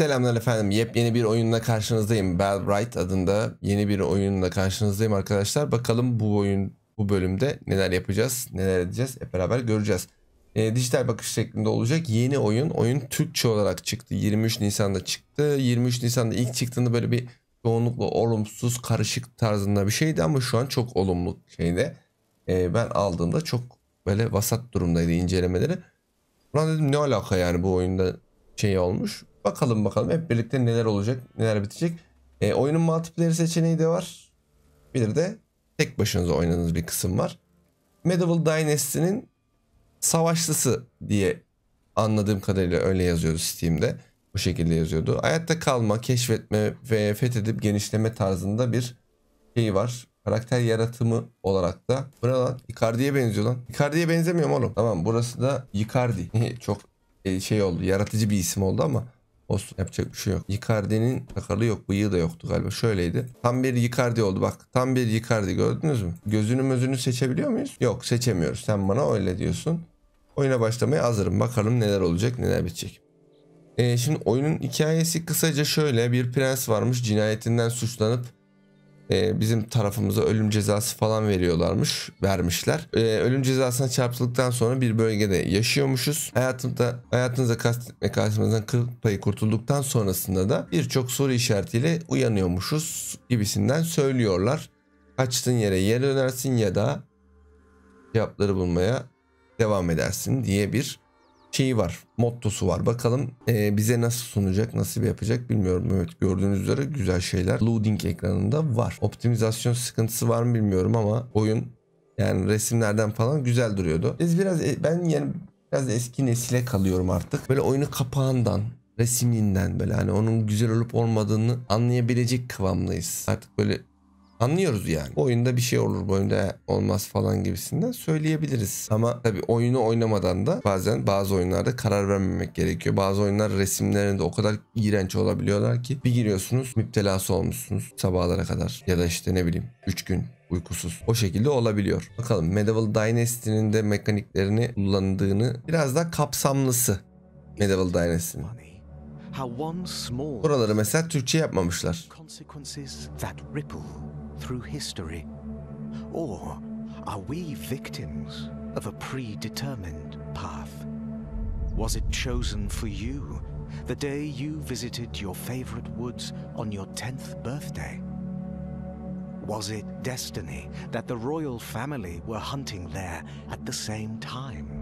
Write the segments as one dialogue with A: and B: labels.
A: Selamlar efendim. Yepyeni bir oyunla karşınızdayım. Bell Wright adında yeni bir oyunla karşınızdayım arkadaşlar. Bakalım bu oyun bu bölümde neler yapacağız, neler edeceğiz hep beraber göreceğiz. E, dijital bakış şeklinde olacak yeni oyun. Oyun Türkçe olarak çıktı. 23 Nisan'da çıktı. 23 Nisan'da ilk çıktığında böyle bir çoğunlukla olumsuz, karışık tarzında bir şeydi ama şu an çok olumlu şeyde. E, ben aldığımda çok böyle vasat durumdaydı incelemeleri. Ulan dedim ne alaka yani bu oyunda şey olmuş. Bakalım bakalım hep birlikte neler olacak, neler bitecek. E, oyunun multiplayer seçeneği de var. Bir de tek başınıza oynadığınız bir kısım var. Medieval Dynasty'nin savaşlısı diye anladığım kadarıyla öyle yazıyordu Steam'de. Bu şekilde yazıyordu. Hayatta kalma, keşfetme ve fethedip genişleme tarzında bir şey var. Karakter yaratımı olarak da. Bu ne lan? Icardi'ye benziyor lan. Icardi'ye benzemiyor mu oğlum? Tamam burası da Icardi. Çok e, şey oldu. Yaratıcı bir isim oldu ama Olsun yapacak bir şey yok. Icardi'nin sakalı yok. Bıyığı da yoktu galiba. Şöyleydi. Tam bir Icardi oldu bak. Tam bir Icardi gördünüz mü? Gözünü mözünü seçebiliyor muyuz? Yok seçemiyoruz. Sen bana öyle diyorsun. Oyuna başlamaya hazırım. Bakalım neler olacak neler bitecek. Ee, şimdi oyunun hikayesi kısaca şöyle. Bir prens varmış cinayetinden suçlanıp ee, bizim tarafımıza ölüm cezası falan veriyorlarmış. Vermişler. Ee, ölüm cezasına çarptıldıktan sonra bir bölgede yaşıyormuşuz. Hayatımda hayatınıza kastetme karşımızdan kırık payı kurtulduktan sonrasında da birçok soru işaretiyle uyanıyormuşuz gibisinden söylüyorlar. Açtığın yere yer dönersin ya da cevapları bulmaya devam edersin diye bir şeyi var. Mottosu var. Bakalım e, bize nasıl sunacak, nasıl bir yapacak bilmiyorum. Evet gördüğünüz üzere güzel şeyler loading ekranında var. Optimizasyon sıkıntısı var mı bilmiyorum ama oyun yani resimlerden falan güzel duruyordu. Biz biraz e, ben yani biraz eski nesile kalıyorum artık. Böyle oyunu kapağından resiminden böyle hani onun güzel olup olmadığını anlayabilecek kıvamdayız. Artık böyle anlıyoruz yani. oyunda bir şey olur, bu oyunda olmaz falan gibisinden söyleyebiliriz. Ama tabii oyunu oynamadan da bazen bazı oyunlarda karar vermemek gerekiyor. Bazı oyunlar resimlerinde o kadar iğrenç olabiliyorlar ki bir giriyorsunuz müptelası olmuşsunuz sabahlara kadar ya da işte ne bileyim 3 gün uykusuz. O şekilde olabiliyor. Bakalım Medieval Dynasty'nin de mekaniklerini kullandığını biraz daha kapsamlısı Medieval Dynasty'nin. Buraları mesela Türkçe yapmamışlar.
B: through history? Or are we victims of a predetermined path? Was it chosen for you the day you visited your favorite woods on your 10th birthday? Was it destiny that the royal family were hunting there at the same time?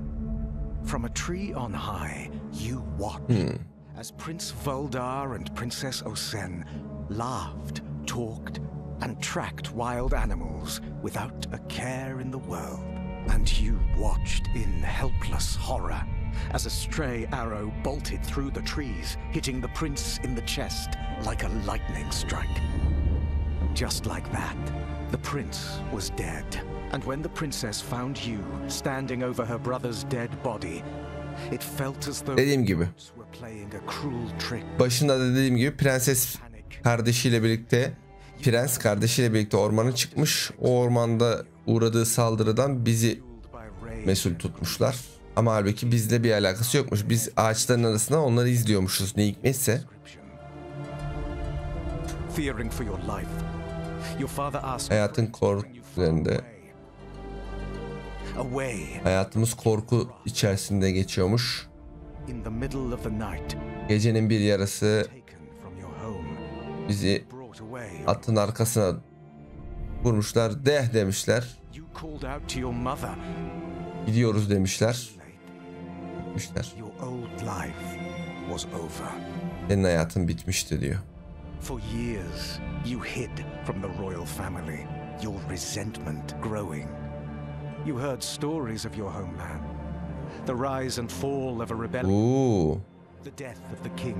B: From a tree on high, you watched hmm. as Prince Voldar and Princess Osen laughed, talked, and tracked wild animals without a care in the world. And you watched in helpless horror as a stray arrow bolted through the trees, hitting the prince in the chest like a lightning strike. Just like that, the prince was dead. And when the princess found you standing over her brother's dead body, it felt as though dediğim gibi
A: başında dediğim gibi prenses kardeşiyle birlikte Prens kardeşiyle birlikte ormana çıkmış. O ormanda uğradığı saldırıdan bizi mesul tutmuşlar. Ama halbuki bizle bir alakası yokmuş. Biz ağaçların arasında onları izliyormuşuz ne hikmetse. Hayatın korkularında. Hayatımız korku içerisinde geçiyormuş. Gecenin bir yarası bizi Atın arkasına vurmuşlar. Deh demişler. Gidiyoruz demişler. Gitmişler. Senin hayatın bitmişti diyor.
B: For years you hid from the royal family, your resentment growing. You heard stories of your homeland, the rise and fall of a rebellion, Ooh. the death of the king,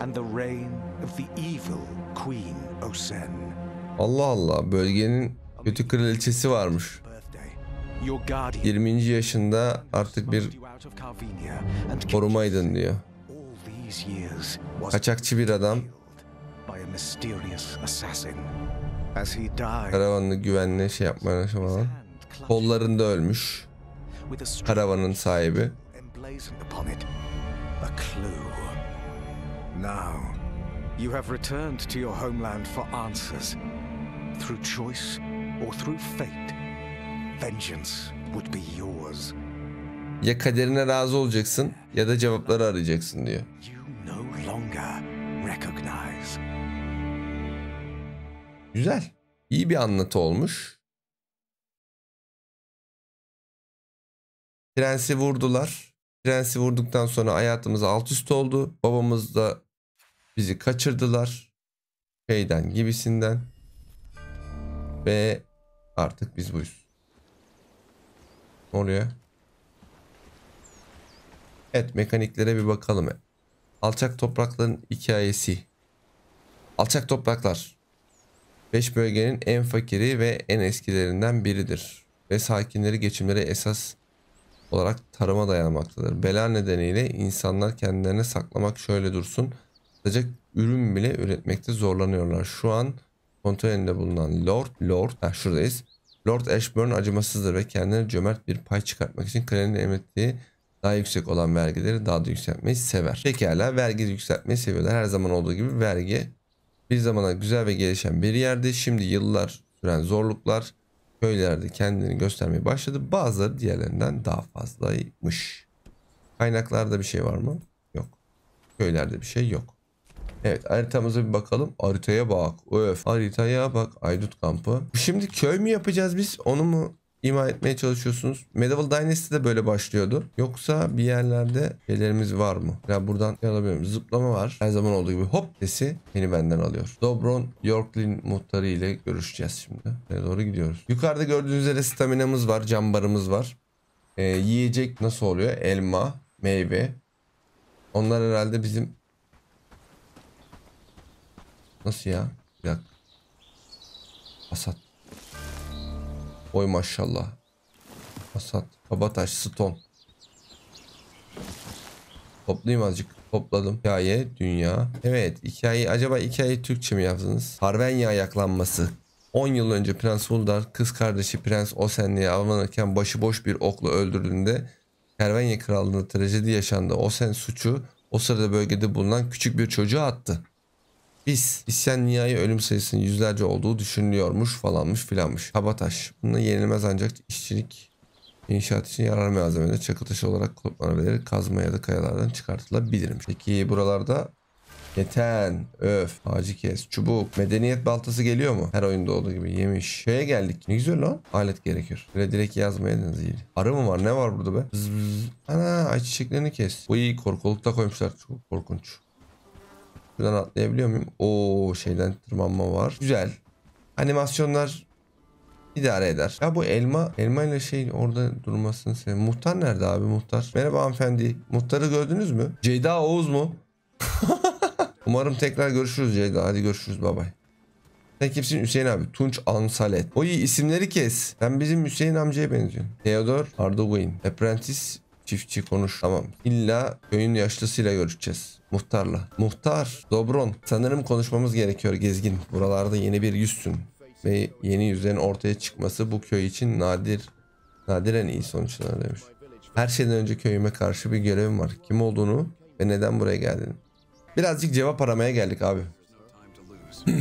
B: and the reign of the evil Queen Osen.
A: Allah Allah bölgenin kötü kraliçesi varmış. 20. yaşında artık bir korumaydın diyor. Kaçakçı bir adam. Karavanını güvenli şey yapmaya çalışmadan. Kollarında ölmüş.
B: Karavanın sahibi now, you have returned to your homeland for answers. Through choice or through fate, vengeance would be yours.
A: Ya kaderine razı olacaksın ya da cevapları arayacaksın diyor.
B: You no longer recognize.
A: Güzel. İyi bir anlatı olmuş. Prensi vurdular. Prensi vurduktan sonra hayatımız alt üst oldu. Babamız da Bizi kaçırdılar. Şeyden gibisinden. Ve artık biz buyuz. Ne oluyor? Evet mekaniklere bir bakalım. Alçak toprakların hikayesi. Alçak topraklar. 5 bölgenin en fakiri ve en eskilerinden biridir. Ve sakinleri geçimleri esas olarak tarıma dayanmaktadır. Bela nedeniyle insanlar kendilerine saklamak şöyle dursun. Sadece ürün bile üretmekte zorlanıyorlar. Şu an kontrol elinde bulunan Lord, Lord, ha şuradayız. Lord Ashburn acımasızdır ve kendine cömert bir pay çıkartmak için kralinin emrettiği daha yüksek olan vergileri daha da yükseltmeyi sever. Pekala vergi yükseltmeyi seviyorlar. Her zaman olduğu gibi vergi bir zamana güzel ve gelişen bir yerdi. Şimdi yıllar süren zorluklar köylerde kendini göstermeye başladı. Bazıları diğerlerinden daha fazlaymış. Kaynaklarda bir şey var mı? Yok. Köylerde bir şey yok. Evet haritamıza bir bakalım. Haritaya bak. Öf. Haritaya bak. Aydut kampı. Şimdi köy mü yapacağız biz? Onu mu ima etmeye çalışıyorsunuz. Medieval Dynasty de böyle başlıyordu. Yoksa bir yerlerde şeylerimiz var mı? Ya buradan şey alabiliyorum. Zıplama var. Her zaman olduğu gibi hop sesi beni benden alıyor. Dobron Yorklin muhtarı ile görüşeceğiz şimdi. Nereye doğru gidiyoruz. Yukarıda gördüğünüz üzere staminamız var. Cambarımız var. Ee, yiyecek nasıl oluyor? Elma, meyve. Onlar herhalde bizim Nasıl ya? Bir dakika. Hasat. Oy maşallah. Hasat. Kabataş. Stone. Toplayayım azıcık. Topladım. Hikaye. Dünya. Evet. Hikaye. Acaba hikaye Türkçe mi yaptınız? Harvenya ayaklanması. 10 yıl önce Prens Huldar kız kardeşi Prens Osenli'ye avlanırken başıboş bir okla öldürüldüğünde Kervenya Krallığı'nda trajedi yaşandı. Osen suçu o sırada bölgede bulunan küçük bir çocuğa attı. Biz isyan nihai ölüm sayısının yüzlerce olduğu düşünülüyormuş falanmış filanmış. Kabataş. Bunda yenilmez ancak işçilik inşaat için yarar malzemeleri çakıl taşı olarak kullanılabilir. Kazma ya da kayalardan çıkartılabilirmiş. Peki buralarda Yeten, öf, ağacı kes, çubuk, medeniyet baltası geliyor mu? Her oyunda olduğu gibi yemiş. Şeye geldik. Ne güzel lan. Alet gerekiyor. Böyle direkt yazmayaydınız iyi. Arı mı var? Ne var burada be? Zzzz. Ana ayçiçeklerini kes. Bu iyi korkulukta koymuşlar. Çok korkunç. Şuradan atlayabiliyor muyum? Oo şeyden tırmanma var. Güzel. Animasyonlar idare eder. Ya bu elma, elma ile şey orada durmasını sen. Muhtar nerede abi muhtar? Merhaba hanımefendi. Muhtarı gördünüz mü? Ceyda Oğuz mu? Umarım tekrar görüşürüz Ceyda. Hadi görüşürüz babay. Sen kimsin Hüseyin abi? Tunç Ansalet. O iyi isimleri kes. Sen bizim Hüseyin amcaya benziyorsun. Theodor Ardoguin. Apprentice Çiftçi konuş. Tamam. İlla köyün yaşlısıyla görüşeceğiz. Muhtarla. Muhtar. Dobron. Sanırım konuşmamız gerekiyor gezgin. Buralarda yeni bir yüzsün. Ve yeni yüzlerin ortaya çıkması bu köy için nadir. Nadiren iyi sonuçlar demiş. Her şeyden önce köyüme karşı bir görevim var. Kim olduğunu ve neden buraya geldiğini. Birazcık cevap aramaya geldik abi.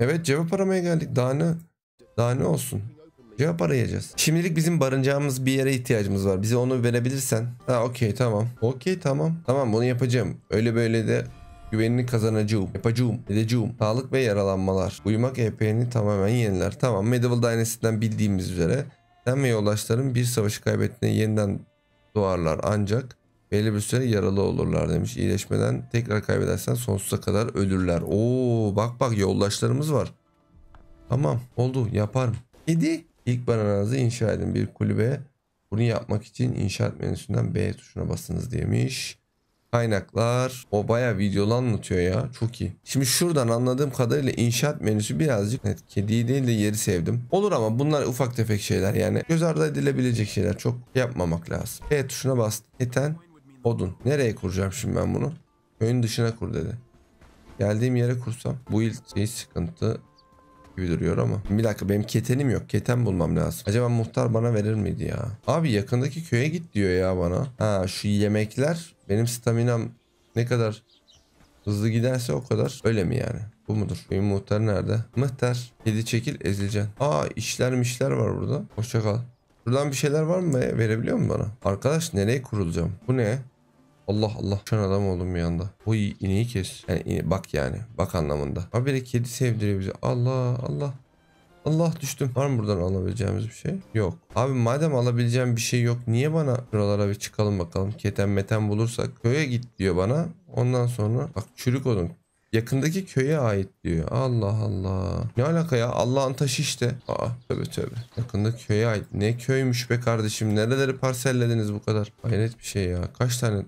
A: evet cevap aramaya geldik. Daha ne, daha ne olsun? Cevap arayacağız. Şimdilik bizim barınacağımız bir yere ihtiyacımız var. Bize onu verebilirsen. Ha okey tamam. Okey tamam. Tamam bunu yapacağım. Öyle böyle de güvenini kazanacağım. Yapacağım. Edeceğim. Sağlık ve yaralanmalar. Uyumak EP'ni tamamen yeniler. Tamam Medieval Dynasty'den bildiğimiz üzere. Sen ve yoldaşların bir savaşı kaybettiğinde yeniden doğarlar. Ancak belli bir süre yaralı olurlar demiş. İyileşmeden tekrar kaybedersen sonsuza kadar ölürler. Oo bak bak yoldaşlarımız var. Tamam oldu yaparım. Kedi İlk banananızı inşa edin bir kulübe. Bunu yapmak için inşaat menüsünden B tuşuna basınız demiş. Kaynaklar. O baya videolu anlatıyor ya. Çok iyi. Şimdi şuradan anladığım kadarıyla inşaat menüsü birazcık evet, kediyi değil de yeri sevdim. Olur ama bunlar ufak tefek şeyler yani. Göz ardı edilebilecek şeyler. Çok yapmamak lazım. B e tuşuna bastım. Eten odun. Nereye kuracağım şimdi ben bunu? Köyün dışına kur dedi. Geldiğim yere kursam bu ilk şey sıkıntı gibi duruyor ama. Bir dakika benim ketenim yok. Keten bulmam lazım. Acaba muhtar bana verir miydi ya? Abi yakındaki köye git diyor ya bana. Ha şu yemekler benim staminam ne kadar hızlı giderse o kadar. Öyle mi yani? Bu mudur? Benim muhtar nerede? Muhtar. Kedi çekil ezileceksin. Aa işler mişler var burada. Hoşçakal. Buradan bir şeyler var mı? Verebiliyor mu bana? Arkadaş nereye kurulacağım? Bu ne? Allah Allah. Şu an adam oldum bir anda. Bu ineği kes. Yani ine, bak yani. Bak anlamında. Abi bir kedi sevdiriyor bize. Allah Allah. Allah düştüm. Var mı buradan alabileceğimiz bir şey? Yok. Abi madem alabileceğim bir şey yok niye bana buralara bir çıkalım bakalım. Keten meten bulursak köye git diyor bana. Ondan sonra bak çürük odun yakındaki köye ait diyor. Allah Allah. Ne alaka ya? Allah'ın taşı işte. Aa tövbe tövbe. Yakında köye ait. Ne köymüş be kardeşim? Nereleri parsellediniz bu kadar? Hayret bir şey ya. Kaç tane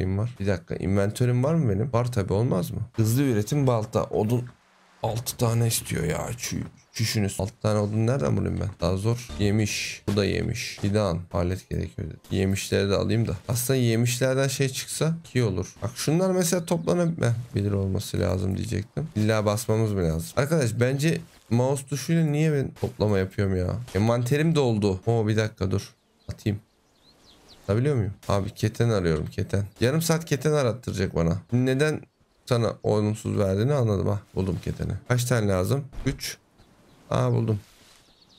A: Şeyim var. Bir dakika inventörüm var mı benim? Var tabi olmaz mı? Hızlı üretim balta. Odun 6 tane istiyor ya. Çüğ. Çüşünüz. 6 tane odun nereden bulayım ben? Daha zor. Yemiş. Bu da yemiş. Fidan. Alet gerekiyor dedi. Yemişleri de alayım da. Aslında yemişlerden şey çıksa ki olur. Bak şunlar mesela toplanıp Heh, bilir olması lazım diyecektim. İlla basmamız mı lazım? Arkadaş bence mouse tuşuyla niye ben toplama yapıyorum ya? E, manterim doldu. Oo bir dakika dur. Atayım. Anlatabiliyor muyum? Abi keten arıyorum keten. Yarım saat keten arattıracak bana. Neden sana olumsuz verdiğini anladım ha. Ah, buldum keteni. Kaç tane lazım? 3. Aa buldum.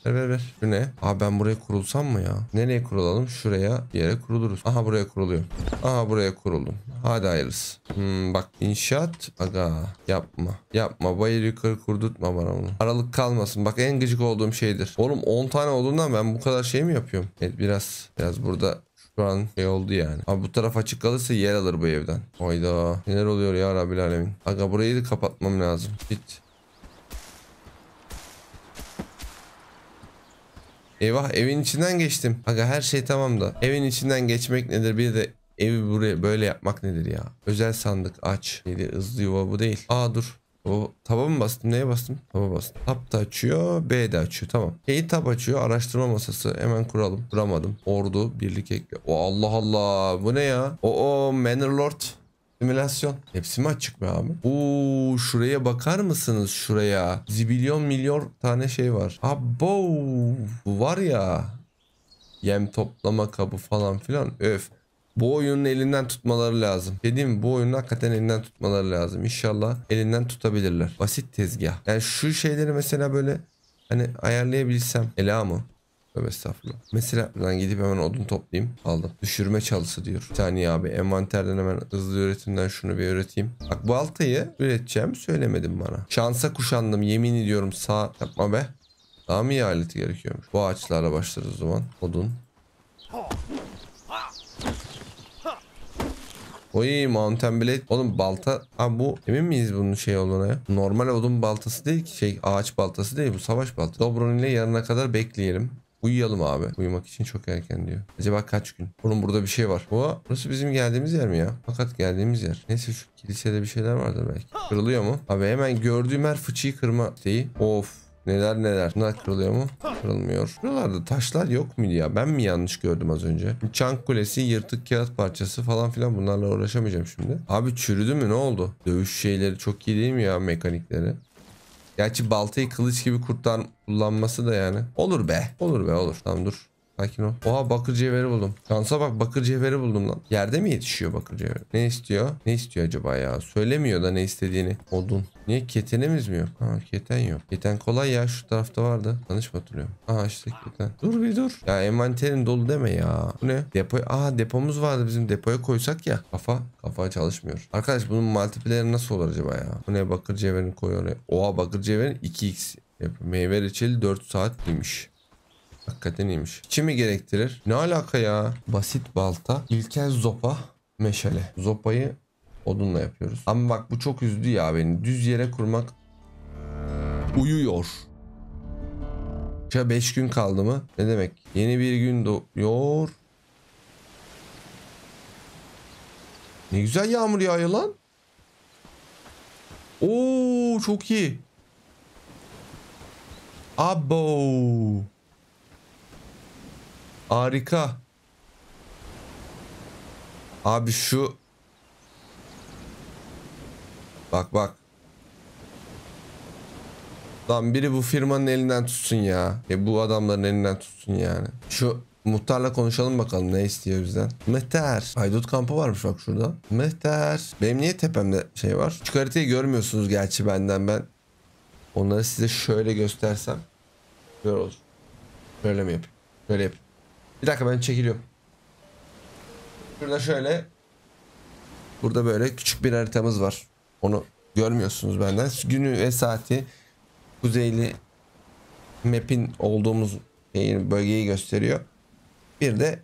A: Ver ver ver. Bu ne? Aa ben buraya kurulsam mı ya? Nereye kurulalım? Şuraya bir yere kuruluruz. Aha buraya kuruluyor. Aha buraya kuruldum. Hadi hayırlısı. Hmm, bak inşaat. Aga yapma. Yapma. Bayır yukarı kurdurtma bana bunu. Aralık kalmasın. Bak en gıcık olduğum şeydir. Oğlum 10 tane olduğundan ben bu kadar şey mi yapıyorum? Evet biraz biraz burada şu an şey oldu yani. Abi bu taraf açık kalırsa yer alır bu evden. Hayda. Neler oluyor ya Rabbil Alemin. Aga burayı da kapatmam lazım. Git. Eyvah evin içinden geçtim. Aga her şey tamam da. Evin içinden geçmek nedir? Bir de evi buraya böyle yapmak nedir ya? Özel sandık aç. Neydi hızlı yuva bu değil. Aa dur. O taba mı bastım? Neye bastım? Taba bastım. Tab da açıyor. B de açıyor. Tamam. E'yi tab açıyor. Araştırma masası. Hemen kuralım. Kuramadım. Ordu. Birlik ekle. O Allah Allah. Bu ne ya? O o Manor Lord. Simülasyon. Hepsi mi açık be abi? Oo şuraya bakar mısınız şuraya? Zibilyon milyon tane şey var. Abo. Bu var ya. Yem toplama kabı falan filan. Öf bu oyunun elinden tutmaları lazım. Dediğim bu oyunun hakikaten elinden tutmaları lazım. İnşallah elinden tutabilirler. Basit tezgah. Yani şu şeyleri mesela böyle hani ayarlayabilsem. Ela mı? Tövbe estağfurullah. Mesela buradan gidip hemen odun toplayayım. Aldım. Düşürme çalısı diyor. Bir saniye abi. Envanterden hemen hızlı üretimden şunu bir üreteyim. Bak bu baltayı üreteceğim söylemedim bana. Şansa kuşandım. Yemin ediyorum sağ yapma be. Daha mı iyi aleti gerekiyormuş? Bu ağaçlara başlarız o zaman. Odun. Oy Mountain Blade. Oğlum balta. Ha bu emin miyiz bunun şey olduğuna ya? Normal odun baltası değil ki. Şey ağaç baltası değil bu savaş baltası. Dobron ile yarına kadar bekleyelim. Uyuyalım abi. Uyumak için çok erken diyor. Acaba kaç gün? Oğlum burada bir şey var. Bu burası bizim geldiğimiz yer mi ya? Fakat geldiğimiz yer. Neyse şu kilisede bir şeyler vardır belki. Kırılıyor mu? Abi hemen gördüğüm her fıçıyı kırma şeyi. Of. Neler neler. Bunlar kırılıyor mu? Kırılmıyor. Buralarda taşlar yok muydu ya? Ben mi yanlış gördüm az önce? Çank kulesi, yırtık kağıt parçası falan filan bunlarla uğraşamayacağım şimdi. Abi çürüdü mü ne oldu? Dövüş şeyleri çok iyi değil mi ya mekanikleri? Gerçi baltayı kılıç gibi kurtlar kullanması da yani. Olur be. Olur be olur. Tamam dur. Sakin ol. Oha bakır cevheri buldum. Şansa bak bakır cevheri buldum lan. Yerde mi yetişiyor bakır cevheri? Ne istiyor? Ne istiyor acaba ya? Söylemiyor da ne istediğini. Odun. Niye ketenimiz mi yok? Ha keten yok. Keten kolay ya şu tarafta vardı. Yanlış mı hatırlıyorum? Aha işte keten. Dur bir dur. Ya envanterin dolu deme ya. Bu ne? Depo. Aha depomuz vardı bizim depoya koysak ya. Kafa. Kafa çalışmıyor. Arkadaş bunun multipleri nasıl olur acaba ya? Bu ne bakır cevherini koyuyor? Oha bakır cevherin 2x. E, meyve reçeli 4 saat demiş. Hakikaten iyiymiş. Kimi gerektirir? Ne alaka ya? Basit balta, ilkel zopa, meşale. Zopayı odunla yapıyoruz. Ama bak bu çok üzdü ya beni. Düz yere kurmak uyuyor. Ya 5 gün kaldı mı? Ne demek? Yeni bir gün doğuyor. Ne güzel yağmur yağıyor lan. Oo çok iyi. Abo. Harika. Abi şu. Bak bak. Lan biri bu firmanın elinden tutsun ya. E bu adamların elinden tutsun yani. Şu Muhtarla konuşalım bakalım ne istiyor bizden. Mehter. Haydut kampı varmış bak şurada. Mehter. Benim niye tepemde şey var? Şu haritayı görmüyorsunuz gerçi benden ben. Onları size şöyle göstersem. Böyle olur. Böyle mi yapayım? Böyle yapayım. Bir dakika ben çekiliyorum. Şurada şöyle. Burada böyle küçük bir haritamız var. Onu görmüyorsunuz benden. Günü ve saati kuzeyli map'in olduğumuz bölgeyi gösteriyor. Bir de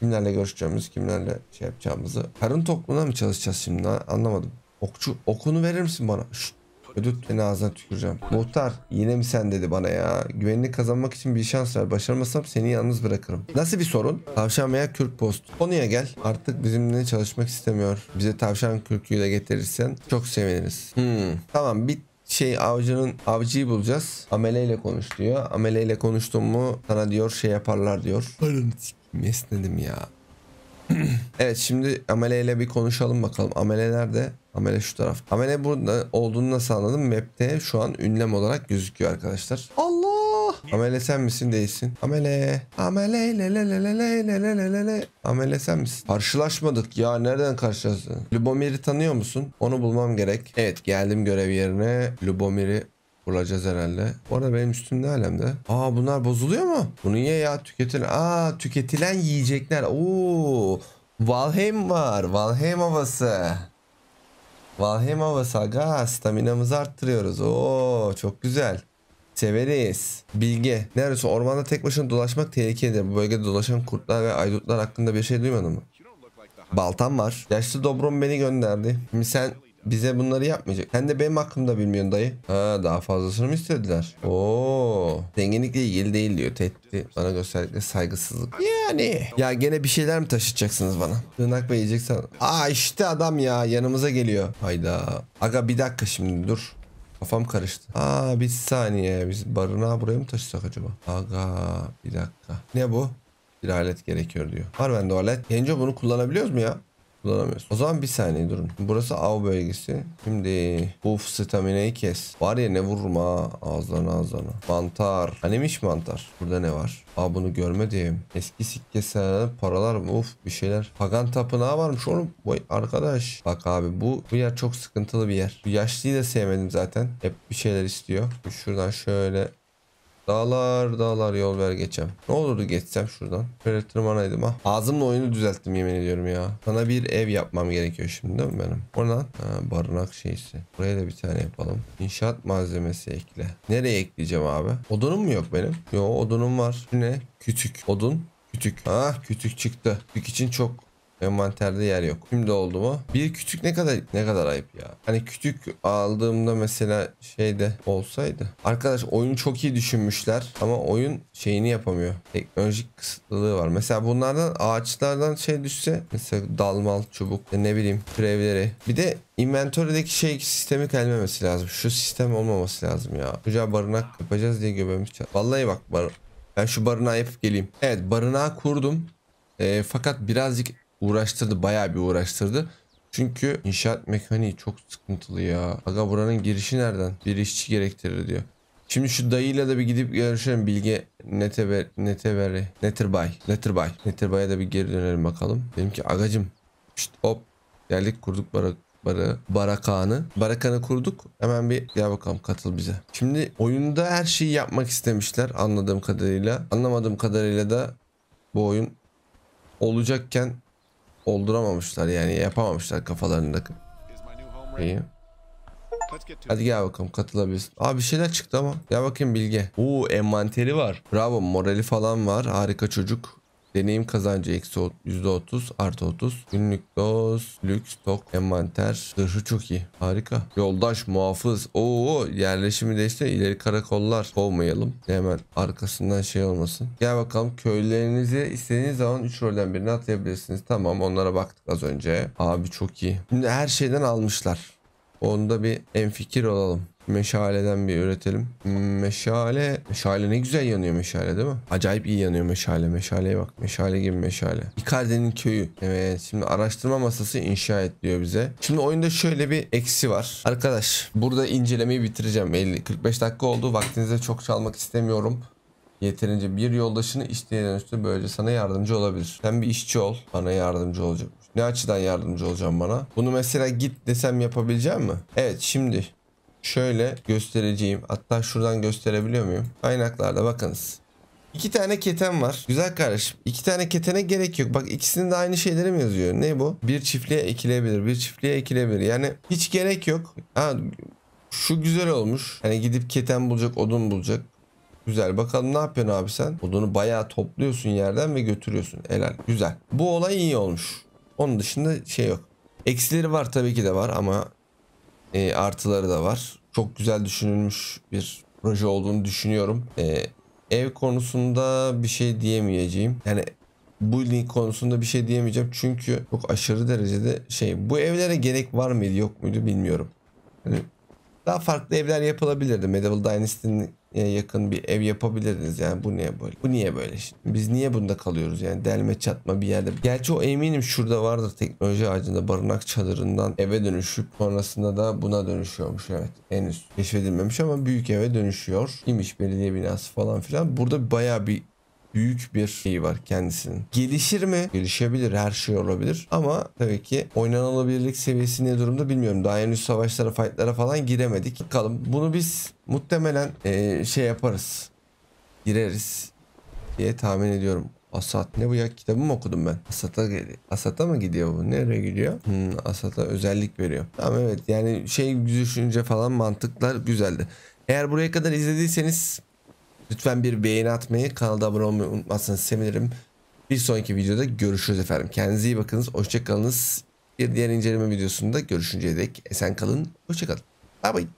A: kimlerle görüşeceğimiz, kimlerle şey yapacağımızı. Karın tokluğuna mı çalışacağız şimdi? Anlamadım. Okçu okunu verir misin bana? Şşt. Ödüt beni ağzına tüküreceğim. Muhtar yine mi sen dedi bana ya. Güvenini kazanmak için bir şans ver. Başarmazsam seni yalnız bırakırım. Nasıl bir sorun? Tavşan veya kürk post. Konuya gel. Artık bizimle çalışmak istemiyor. Bize tavşan kürküyle getirirsen çok seviniriz. Hmm. Tamam bitti şey avcının avcıyı bulacağız. Ameleyle konuş diyor. Ameleyle konuştum mu sana diyor şey yaparlar diyor. Paranı Mesnedim ya. evet şimdi Amele ile bir konuşalım bakalım. Amele nerede? Amele şu taraf. Amele burada olduğunu nasıl anladım? Map'te şu an ünlem olarak gözüküyor arkadaşlar. Allah! Amele sen misin değilsin? Amele. Amele le le le le le le le le le. Amele sen misin? Karşılaşmadık ya nereden karşılaştın? Lubomir'i tanıyor musun? Onu bulmam gerek. Evet geldim görev yerine. Lubomir'i Vuracağız herhalde. Bu arada benim üstüm ne alemde? Aa bunlar bozuluyor mu? Bunu niye ya tüketilen. Aa tüketilen yiyecekler. Oo. Valheim var. Valheim havası. Valheim havası aga. Staminamızı arttırıyoruz. Oo çok güzel. Severiz. Bilge. Neresi? Ormanda tek başına dolaşmak tehlikelidir. Bu bölgede dolaşan kurtlar ve aydutlar hakkında bir şey duymadın mı? Baltam var. Yaşlı Dobrom beni gönderdi. Şimdi sen bize bunları yapmayacak. Sen de benim hakkımda bilmiyorsun dayı. Ha daha fazlasını mı istediler? Oo. Zenginlikle ilgili değil diyor. Tehdit bana gösterdikleri saygısızlık. Yani. Ya gene bir şeyler mi taşıtacaksınız bana? Tırnak ve yiyeceksen. Aa işte adam ya yanımıza geliyor. Hayda. Aga bir dakika şimdi dur. Kafam karıştı. Aa bir saniye. Biz barınağı buraya mı taşısak acaba? Aga bir dakika. Ne bu? Bir alet gerekiyor diyor. Var bende o alet. Genco bunu kullanabiliyoruz mu ya? kullanamıyorsun. O zaman bir saniye durun. Burası av bölgesi. Şimdi bu stamina'yı kes. Var ya ne vurma ağzına ağzına. ağızlarına. Mantar. Anemiş mantar. Burada ne var? Aa bunu görmedim. Eski sikke senelerde paralar mı? Uf bir şeyler. Pagan tapınağı varmış oğlum. Vay arkadaş. Bak abi bu, bu yer çok sıkıntılı bir yer. Bu yaşlıyı da sevmedim zaten. Hep bir şeyler istiyor. Şuradan şöyle Dağlar dağlar yol ver geçem. Ne olurdu geçsem şuradan. Şöyle tırmanaydım ha. Ah. Ağzımla oyunu düzelttim yemin ediyorum ya. Sana bir ev yapmam gerekiyor şimdi değil mi benim? Oradan ha, barınak şeysi. Buraya da bir tane yapalım. İnşaat malzemesi ekle. Nereye ekleyeceğim abi? Odunum mu yok benim? Yo odunum var. ne? Kütük. Odun. Kütük. Ha ah, kütük çıktı. Kütük için çok Envanterde yer yok. Şimdi oldu mu? Bir kütük ne kadar ne kadar ayıp ya. Hani kütük aldığımda mesela şeyde olsaydı. Arkadaş oyun çok iyi düşünmüşler ama oyun şeyini yapamıyor. Teknolojik kısıtlılığı var. Mesela bunlardan ağaçlardan şey düşse mesela dalmal, çubuk e, ne bileyim türevleri. Bir de inventory'deki şey sistemi gelmemesi lazım. Şu sistem olmaması lazım ya. Çocuğa barınak yapacağız diye göbeğimiz Vallahi bak bar ben şu barınağı yapıp geleyim. Evet barınağı kurdum. E, fakat birazcık uğraştırdı. Bayağı bir uğraştırdı. Çünkü inşaat mekaniği çok sıkıntılı ya. Aga buranın girişi nereden? Bir işçi gerektirir diyor. Şimdi şu dayıyla da bir gidip görüşelim Bilge Neteber, Neteberi, Netirbay, Netirbay. Netirbay'a da bir geri dönelim bakalım. Dedim ki agacım şşt hop geldik kurduk barak, barı, barakanı. Barakanı kurduk hemen bir gel bakalım katıl bize. Şimdi oyunda her şeyi yapmak istemişler anladığım kadarıyla. Anlamadığım kadarıyla da bu oyun olacakken olduramamışlar yani yapamamışlar kafalarında. İyi. Hadi gel bakalım katılabilirsin. Aa bir şeyler çıktı ama. Gel bakayım Bilge. Uuu envanteri var. Bravo morali falan var. Harika çocuk. Deneyim kazancı eksi otuz artı otuz Günlük doz, lüks, tok envanter. Zırhı çok iyi. Harika. Yoldaş, muhafız. Oo yerleşimi değişti. İleri karakollar. Kovmayalım. Hemen arkasından şey olmasın. Gel bakalım köylerinizi istediğiniz zaman 3 rolden birini atayabilirsiniz Tamam onlara baktık az önce. Abi çok iyi. Şimdi her şeyden almışlar. Onda bir en fikir olalım. Meşaleden bir üretelim. Meşale. Meşale ne güzel yanıyor meşale değil mi? Acayip iyi yanıyor meşale. Meşaleye bak. Meşale gibi meşale. İkardi'nin köyü. Evet şimdi araştırma masası inşa et diyor bize. Şimdi oyunda şöyle bir eksi var. Arkadaş burada incelemeyi bitireceğim. 50, 45 dakika oldu. Vaktinize çok çalmak istemiyorum. Yeterince bir yoldaşını işçiye dönüştür. Böylece sana yardımcı olabilir. Sen bir işçi ol. Bana yardımcı olacak. Ne açıdan yardımcı olacağım bana? Bunu mesela git desem yapabileceğim mi? Evet şimdi şöyle göstereceğim. Hatta şuradan gösterebiliyor muyum? Kaynaklarda bakınız. İki tane keten var. Güzel kardeşim. İki tane ketene gerek yok. Bak ikisinin de aynı şeyleri mi yazıyor? Ne bu? Bir çiftliğe ekilebilir. Bir çiftliğe ekilebilir. Yani hiç gerek yok. Ha, şu güzel olmuş. Hani gidip keten bulacak, odun bulacak. Güzel. Bakalım ne yapıyorsun abi sen? Odunu bayağı topluyorsun yerden ve götürüyorsun. Helal. Güzel. Bu olay iyi olmuş. Onun dışında şey yok. Eksileri var tabii ki de var ama e, artıları da var. Çok güzel düşünülmüş bir proje olduğunu düşünüyorum. E, ev konusunda bir şey diyemeyeceğim. Yani bu link konusunda bir şey diyemeyeceğim. Çünkü çok aşırı derecede şey bu evlere gerek var mıydı yok muydu bilmiyorum. Hani daha farklı evler yapılabilirdi. Medieval Dynasty'nin yakın bir ev yapabilirdiniz. Yani bu niye böyle? Bu niye böyle? Şimdi biz niye bunda kalıyoruz? Yani delme çatma bir yerde. Gerçi o eminim şurada vardır teknoloji ağacında barınak çadırından eve dönüşüp sonrasında da buna dönüşüyormuş. Evet henüz keşfedilmemiş ama büyük eve dönüşüyor. imiş belediye binası falan filan. Burada baya bir büyük bir şey var kendisinin. Gelişir mi? Gelişebilir. Her şey olabilir. Ama tabii ki oynanabilirlik seviyesi ne durumda bilmiyorum. Daha henüz savaşlara, fightlara falan giremedik. Bakalım. Bunu biz muhtemelen ee, şey yaparız. Gireriz diye tahmin ediyorum. Asat ne bu ya kitabı mı okudum ben? Asata Asata mı gidiyor bu? Nereye gidiyor? Hmm, Asata özellik veriyor. Tamam evet yani şey düşünce falan mantıklar güzeldi. Eğer buraya kadar izlediyseniz Lütfen bir beğeni atmayı, kanalda abone olmayı unutmazsanız sevinirim. Bir sonraki videoda görüşürüz efendim. Kendinize iyi bakınız. Hoşçakalınız. Bir diğer inceleme videosunda görüşünceye dek esen kalın. Hoşçakalın.
B: Bay bay.